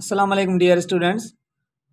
वालेकुम dear students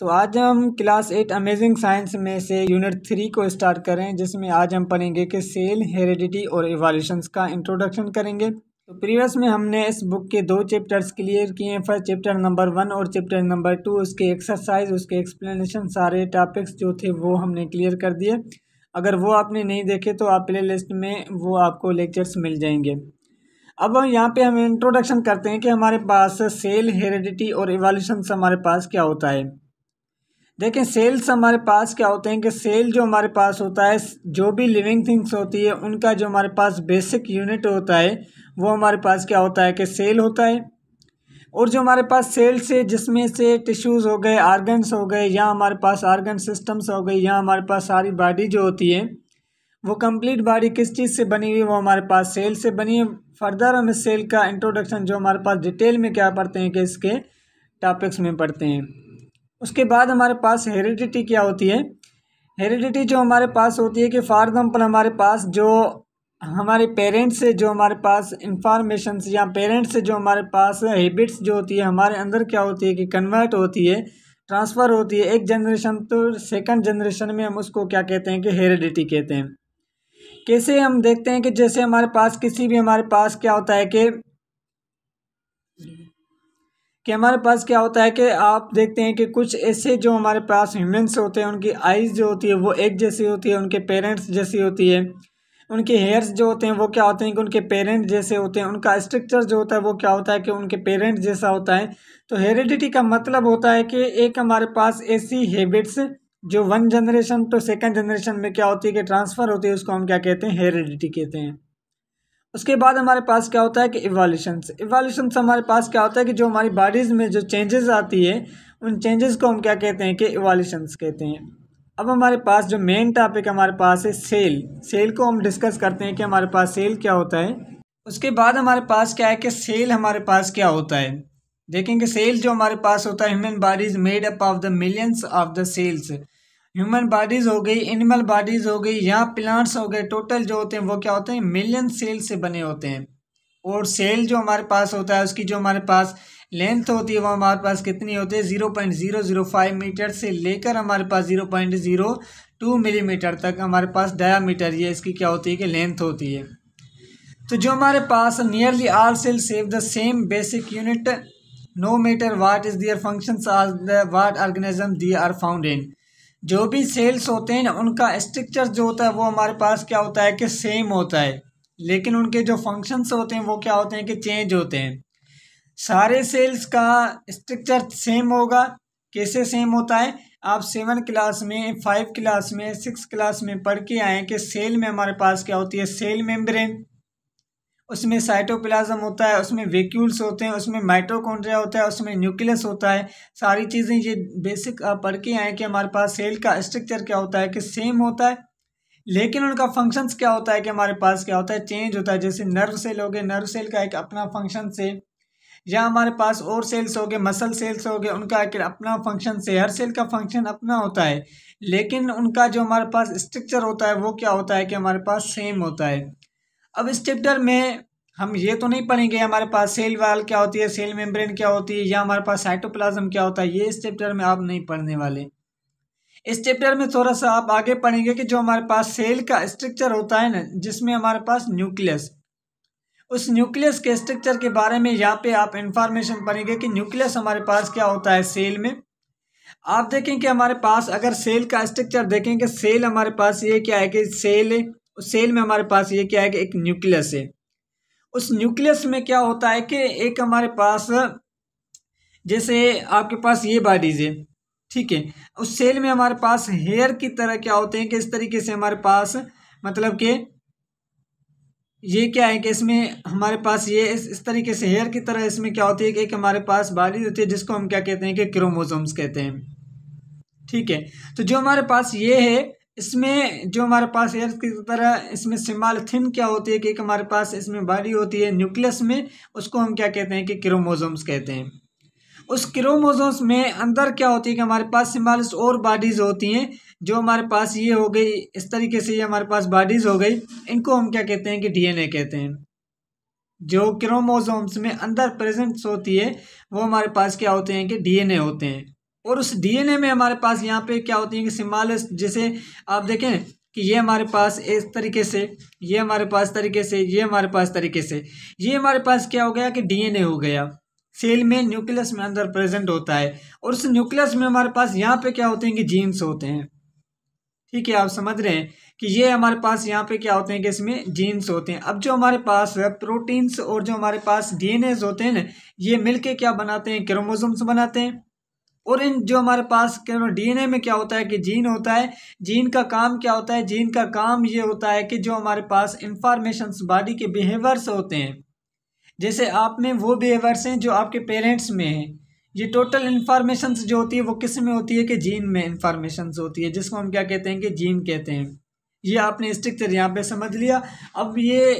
तो आज हम क्लास एट अमेजिंग साइंस में से यूनिट थ्री को स्टार्ट करें जिसमें आज हम पढ़ेंगे कि सेल हेरिडिटी और एवोल्यूशंस का इंट्रोडक्शन करेंगे तो प्रीवियस में हमने इस बुक के दो चैप्टर्स क्लियर किए हैं फर्स्ट चैप्टर नंबर वन और चैप्टर नंबर टू उसके एक्सरसाइज उसके एक्सप्लेनेशन सारे टॉपिक्स जो थे वो हमने क्लियर कर दिए अगर वो आपने नहीं देखे तो आप प्ले लिस्ट में वो आपको लेक्चर्स मिल जाएंगे अब यहाँ पे हम इंट्रोडक्शन करते हैं कि हमारे पास सेल हेरिडिटी और इवोल्यूशन से हमारे पास क्या होता है देखें सेल्स हमारे पास क्या होते हैं कि सेल जो हमारे पास होता है जो भी लिविंग थिंग्स होती है उनका जो हमारे पास बेसिक यूनिट होता है वो हमारे पास क्या होता है कि सेल होता है और जो हमारे पास सेल से जिसमें से टिश्यूज़ हो गए आर्गन्स हो गए या हमारे पास आर्गन सिस्टम्स हो गए या हमारे पास सारी बॉडी जो होती है वो कंप्लीट बॉडी किस चीज़ से बनी हुई वो हमारे पास सेल से बनी है फर्दर हम इस सेल का इंट्रोडक्शन जो हमारे पास डिटेल में क्या पढ़ते हैं कि इसके टॉपिक्स में पढ़ते हैं उसके बाद हमारे पास हेरिडिटी क्या होती है हेरिडिटी जो हमारे पास होती है कि फॉर एग्ज़ाम्पल हमारे पास जो हमारे पेरेंट्स से जो हमारे पास इंफॉर्मेशन या पेरेंट्स से जो हमारे पास हैबिट्स जो होती है हमारे अंदर क्या होती है कि कन्वर्ट होती है ट्रांसफ़र होती है एक जनरेशन तो सेकंड जनरेशन में हम उसको क्या कहते हैं कि हेरिडिटी कहते हैं कैसे हम देखते हैं कि जैसे हमारे पास किसी भी हमारे पास क्या होता है कि कि हमारे पास क्या होता है कि आप देखते हैं कि कुछ ऐसे जो हमारे पास ह्यूमन्स होते हैं उनकी आइज़ जो होती है वो एक जैसी होती है उनके पेरेंट्स जैसी होती है उनके हेयर्स जो होते हैं वो क्या होते हैं कि उनके पेरेंट्स जैसे होते हैं उनका स्ट्रक्चर जो होता है वो क्या होता है कि उनके पेरेंट्स जैसा होता है तो हेरिडिटी का मतलब होता है कि एक हमारे पास ऐसी हैबिट्स जो one generation to second generation में क्या होती है कि ट्रांसफ़र होती है उसको हम क्या कहते हैं हेरिडिटी कहते हैं उसके बाद हमारे पास क्या होता है कि इवोल्यूशन इवोल्यूशन से हमारे पास क्या होता है कि जो हमारी बॉडीज़ में जो चेंजेस आती है उन चेंजेस को हम क्या कहते हैं कि इवोल्यूशन कहते हैं अब हमारे पास जो मेन टॉपिक हमारे पास है सेल सेल को हम डिस्कस करते हैं कि हमारे पास सेल क्या होता है उसके बाद हमारे पास क्या है कि सेल हमारे पास क्या होता है देखेंगे सेल जो हमारे पास होता है human bodies made up of the millions of the cells human bodies हो गई एनिमल बॉडीज़ हो गई या प्लांट्स हो गए टोटल जो होते हैं वो क्या होते हैं मिलियन सेल से बने होते हैं और सेल जो हमारे पास होता है उसकी जो हमारे पास लेंथ होती है वो हमारे पास कितनी होती है zero point zero zero five metre से लेकर हमारे पास zero point zero two millimetre तक हमारे पास डायामीटर ये इसकी क्या होती है कि लेंथ होती है तो जो हमारे पास nearly all cell save the same basic unit no matter what is their function as the what organism they are found in जो भी सेल्स होते हैं ना उनका स्ट्रक्चर जो होता है वो हमारे पास क्या होता है कि सेम होता है लेकिन उनके जो फंक्शंस होते हैं वो क्या होते हैं कि चेंज होते हैं सारे सेल्स का स्ट्रक्चर सेम होगा कैसे सेम होता है आप सेवन क्लास में फाइव क्लास में सिक्स क्लास में पढ़ के आए कि सेल में हमारे पास क्या होती है सेल मेम्ब्रेन उसमें साइटोप्लाज्म होता है उसमें वेक्यूल्स होते हैं उसमें माइटोकॉन्ड्रिया होता है उसमें न्यूक्लियस होता है सारी चीज़ें ये बेसिक आप पढ़ के आए कि हमारे पास सेल का स्ट्रक्चर क्या होता है कि सेम होता है लेकिन उनका फंक्शंस क्या होता है कि हमारे पास क्या होता है चेंज होता है जैसे नर्व सेल हो गए नर्व सेल का एक अपना फंक्शन से या हमारे पास और सेल्स हो गए मसल सेल्स हो गए उनका एक अपना फंक्शन से हर सेल का फंक्शन अपना होता है लेकिन उनका जो हमारे पास स्ट्रक्चर होता है वो क्या होता है कि हमारे पास सेम होता है अब इस चैप्टर में हम ये तो नहीं पढ़ेंगे हमारे पास सेल वाल क्या होती है सेल मेम्ब्रेन क्या होती है या हमारे पास साइटोप्लाज्म क्या होता है ये इस चैप्टर में आप नहीं पढ़ने वाले इस चैप्टर में थोड़ा सा आप आगे पढ़ेंगे कि जो हमारे पास सेल का स्ट्रक्चर होता है ना जिसमें हमारे पास न्यूक्लियस उस न्यूक्लियस के स्ट्रक्चर के बारे में यहाँ पे आप इन्फॉर्मेशन पढ़ेंगे कि न्यूक्लियस हमारे पास क्या होता है सेल में आप देखें कि हमारे पास अगर सेल का स्ट्रक्चर देखें कि सेल हमारे पास ये क्या है कि सेल उस सेल में हमारे पास ये क्या है कि एक न्यूक्लियस है उस न्यूक्लियस में क्या होता है कि एक हमारे पास जैसे आपके पास ये बॉडीज है ठीक है उस सेल में हमारे पास हेयर की तरह क्या होते हैं कि इस तरीके से हमारे पास मतलब कि ये क्या है कि इसमें हमारे पास ये इस, इस तरीके से हेयर की तरह इसमें क्या होती है कि एक हमारे पास बाली होती है जिसको हम क्या कहते हैं कि क्रोमोजोम्स कहते हैं ठीक है तो जो हमारे पास ये है इसमें जो हमारे पास एयर की तरह इसमें सिमाल थिन क्या होती है कि एक हमारे पास इसमें बॉडी होती है न्यूक्लियस में उसको हम क्या कहते हैं कि क्रोमोजोम्स कहते हैं उस क्रोमोजोम्स में अंदर क्या होती है कि हमारे पास सिमाल्स और बॉडीज़ होती हैं जो हमारे पास ये हो गई इस तरीके से ये हमारे पास बॉडीज़ हो गई इनको हम क्या कहते हैं कि डीएनए कहते हैं जो क्रोमोजोम्स में अंदर प्रेजेंट्स होती है वो हमारे पास क्या होते हैं कि डीएनए होते हैं और उस डीएनए में हमारे पास यहाँ पे क्या होती है कि सिम्बाल जैसे आप देखें कि ये हमारे पास इस तरीके से ये हमारे पास तरीके से ये हमारे पास तरीके से ये हमारे पास क्या हो गया कि डीएनए हो गया सेल में न्यूक्लियस में अंदर प्रेजेंट होता है और उस न्यूक्लियस में हमारे पास यहाँ पे क्या होते हैं कि जीन्स होते हैं ठीक है आप समझ रहे हैं कि ये हमारे पास यहाँ पे क्या होते हैं कि इसमें जीन्स होते हैं अब जो हमारे पास प्रोटीन्स और जो हमारे पास डीएनएज होते हैं ना ये मिलके क्या बनाते हैं क्रोमोजोम्स बनाते हैं और इन जो हमारे पास क्या डीएनए में क्या होता है कि जीन होता है जीन का काम क्या होता है जीन का काम ये होता है कि जो हमारे पास इंफॉर्मेशन बॉडी के बिहेवियर्स होते हैं जैसे आप में वो बिहेवियर्स हैं जो आपके पेरेंट्स में हैं ये टोटल इन्फॉर्मेशन जो होती है वो किस में होती है कि जीन में इंफॉर्मेशन होती है जिसको हम क्या कहते हैं कि जीन कहते हैं ये आपने स्ट्रिक्चर यहाँ पे समझ लिया अब ये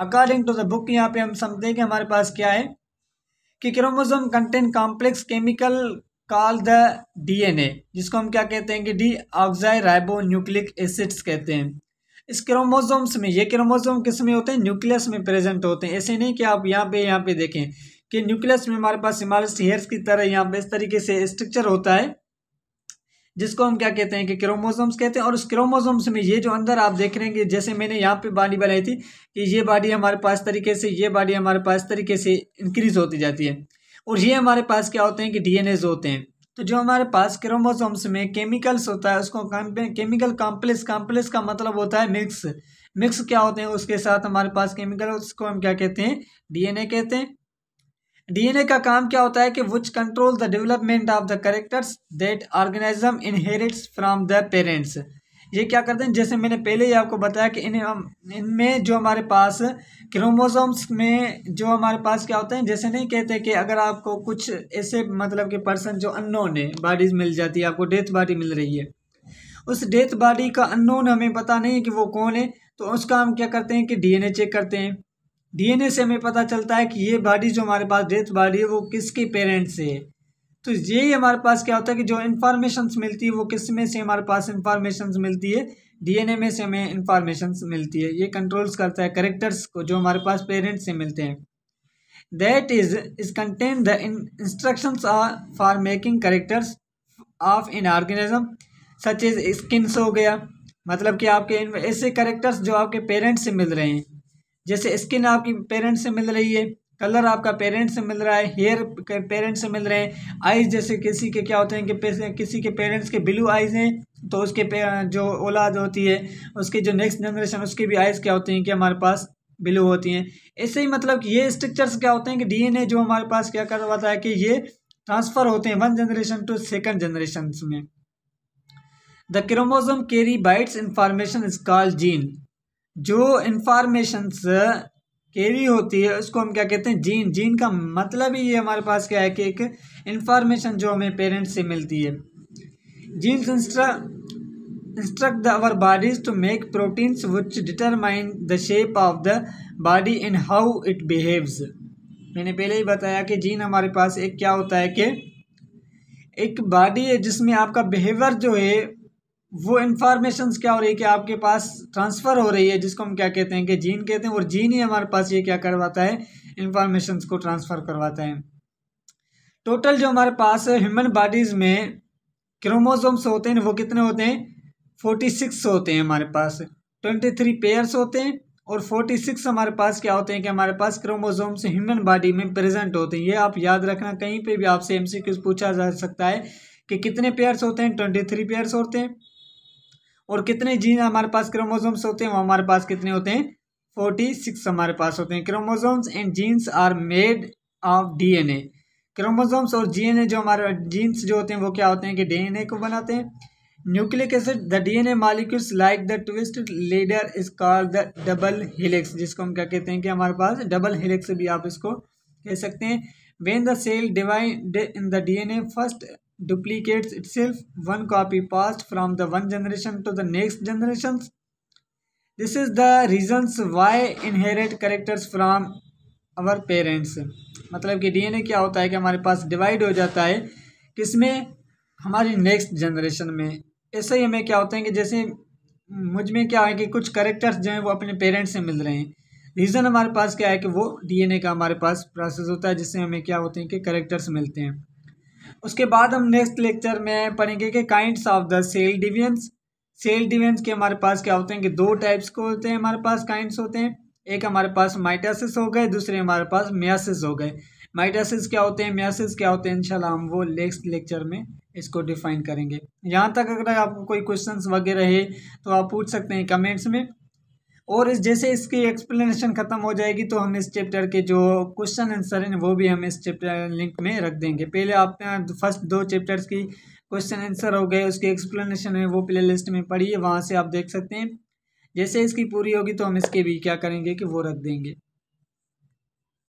अकॉर्डिंग टू द बुक यहाँ पे हम समझते हैं कि हमारे पास क्या है कि chromosome content complex chemical call the DNA जिसको हम क्या कहते हैं कि deoxyribonucleic acids कहते हैं इस क्रोमोसोम्स में ये क्रोमोजोम किस में होते हैं न्यूक्लियस में प्रेजेंट होते हैं ऐसे नहीं कि आप यहाँ पे यहाँ पे देखें कि न्यूक्लियस में हमारे पास हिमालय हेयर्स की तरह यहाँ पे इस तरीके से स्ट्रक्चर होता है जिसको हम क्या कहते हैं कि क्रोमोसोम्स कहते हैं और उस क्रोमोसोम्स में ये जो अंदर आप देख रहे हैं कि जैसे मैंने यहाँ पे बाडी बनाई थी कि ये बाडी हमारे पास तरीके से ये बाडी हमारे पास तरीके से इंक्रीज होती जाती है और ये हमारे पास क्या होते हैं कि डी होते हैं तो जो हमारे पास क्रोमोसोम्स में केमिकल्स होता है उसको केमिकल कॉम्प्लेक्स कॉम्प्लेक्स का मतलब होता है मिक्स मिक्स क्या होते हैं उसके साथ हमारे पास केमिकल उसको हम क्या कहते हैं डीएनए कहते हैं डीएनए का काम क्या होता है कि which control the development of the characters that organism inherits from the parents ये क्या करते हैं जैसे मैंने पहले ही आपको बताया कि हम इनमें जो हमारे पास क्रोमोसोम्स में जो हमारे पास क्या होते हैं जैसे नहीं कहते कि अगर आपको कुछ ऐसे मतलब के पर्सन जो अननोन है बॉडीज मिल जाती है आपको डेथ बॉडी मिल रही है उस डेथ बॉडी का अननोन हमें पता नहीं है कि वो कौन है तो उसका हम क्या करते हैं कि ए चेक करते हैं ए से हमें पता चलता है कि ये बॉडी जो हमारे पास डेथ बॉडी है वो किसके पेरेंट्स से है तो यही हमारे पास क्या होता है कि जो इन्फॉर्मेशन मिलती है वो किस में से हमारे पास इन्फॉर्मेशन मिलती है डीएनए में से हमें इन्फॉर्मेशन मिलती है ये कंट्रोल्स करता है करेक्टर्स को जो हमारे पास पेरेंट्स से मिलते हैं that is is contain the instruction for making characters of in organism such is skins हो गया मतलब कि आपके ऐसे करेक्टर्स जो आपके पेरेंट्स से मिल रहे हैं जैसे स्किन आपकी पेरेंट्स से मिल रही है कलर आपका पेरेंट्स से मिल रहा है हेयर पेरेंट्स से मिल रहे हैं आइज़ जैसे किसी के क्या होते हैं कि किसी के पेरेंट्स के ब्लू आइज़ हैं तो उसके जो औलाद होती है उसके जो नेक्स्ट जनरेशन उसके भी आइज़ क्या होती हैं कि हमारे पास ब्लू होती हैं ऐसे ही मतलब ये स्ट्रक्चर्स क्या होते हैं कि डीएनए जो हमारे पास क्या करवाता है कि ये ट्रांसफ़र होते हैं one generation to second generation में the chromosome carry bytes information is called gene जो इंफॉर्मेशंस कैरी होती है उसको हम क्या कहते हैं जीन जीन का मतलब ही ये हमारे पास क्या है कि एक इंफॉर्मेशन जो हमें पेरेंट्स से मिलती है genes instru instruct the our bodies to make proteins which determine the shape of the body in how it behaves मैंने पहले ही बताया कि जीन हमारे पास एक क्या होता है कि एक बॉडी है जिसमें आपका बिहेवियर जो है वो इन्फॉर्मेशन क्या हो रही है कि आपके पास ट्रांसफ़र हो रही है जिसको हम क्या कहते हैं कि जीन कहते हैं और जीन ही हमारे पास ये क्या करवाता है इन्फॉर्मेशन को ट्रांसफ़र करवाता है टोटल जो हमारे पास ह्यूमन बॉडीज़ में क्रोमोजोम्स होते हैं वो कितने होते हैं फोर्टी सिक्स होते हैं हमारे पास ट्वेंटी थ्री पेयर्स होते हैं और फोर्टी सिक्स हमारे पास क्या होते हैं कि हमारे पास क्रोमोजोम्स ह्यूमन बॉडी में प्रेजेंट होते हैं ये आप याद रखना कहीं पे भी आपसे एमसीक्यूज पूछा जा सकता है कि कितने पेयर्स होते हैं ट्वेंटी थ्री पेयर्स होते हैं और कितने जीन हमारे पास क्रोमोजोम्स होते हैं वो हमारे पास कितने होते हैं फोर्टी सिक्स हमारे पास होते हैं chromosomes and genes are made of DNA chromosomes और ए जो हमारे जीन्स जो होते हैं वो क्या होते हैं कि डीएनए को बनाते हैं nucleic acid the DNA molecules like the twist ladder is called the double helix जिसको हम क्या कहते हैं कि हमारे पास डबल हिलेक्स भी आप इसको कह सकते हैं when the cell divide in the a first duplicates itself one copy passed from the one generation to the next generations this is the reasons why inherit characters from our parents मतलब कि DNA क्या होता है कि हमारे पास divide हो जाता है किसमें हमारी नेक्स्ट जनरेशन में ऐसे ही हमें क्या होता है कि जैसे मुझ में क्या है कि कुछ करेक्टर्स जो हैं वो अपने पेरेंट्स से मिल रहे हैं रीज़न हमारे पास क्या है कि वो डीएनए का हमारे पास प्रोसेस होता है जिससे हमें क्या होते हैं कि करेक्टर्स मिलते हैं उसके बाद हम नेक्स्ट लेक्चर में पढ़ेंगे कि kinds of the cell deviance cell deviance के हमारे पास क्या होते हैं कि दो टाइप्स के होते हैं हमारे पास काइंड्स होते हैं एक हमारे पास माइटासिस हो गए दूसरे हमारे पास म्यासिस हो गए माइटासिस क्या होते हैं म्यासिस क्या होते हैं इंशाल्लाह हम वो नेक्स्ट लेक्चर में इसको डिफाइन करेंगे यहाँ तक अगर आपको कोई क्वेश्चंस वगैरह है तो आप पूछ सकते हैं कमेंट्स में और इस जैसे इसकी एक्सप्लेनेशन ख़त्म हो जाएगी तो हम इस चैप्टर के जो क्वेश्चन आंसर हैं वो भी हम इस चैप्टर लिंक में रख देंगे पहले यहाँ फर्स्ट दो चैप्टर्स की क्वेश्चन आंसर हो गए उसकी एक्सप्लेनेशन है वो प्ले लिस्ट में पढ़िए वहाँ से आप देख सकते हैं जैसे इसकी पूरी होगी तो हम इसके भी क्या करेंगे कि वो रख देंगे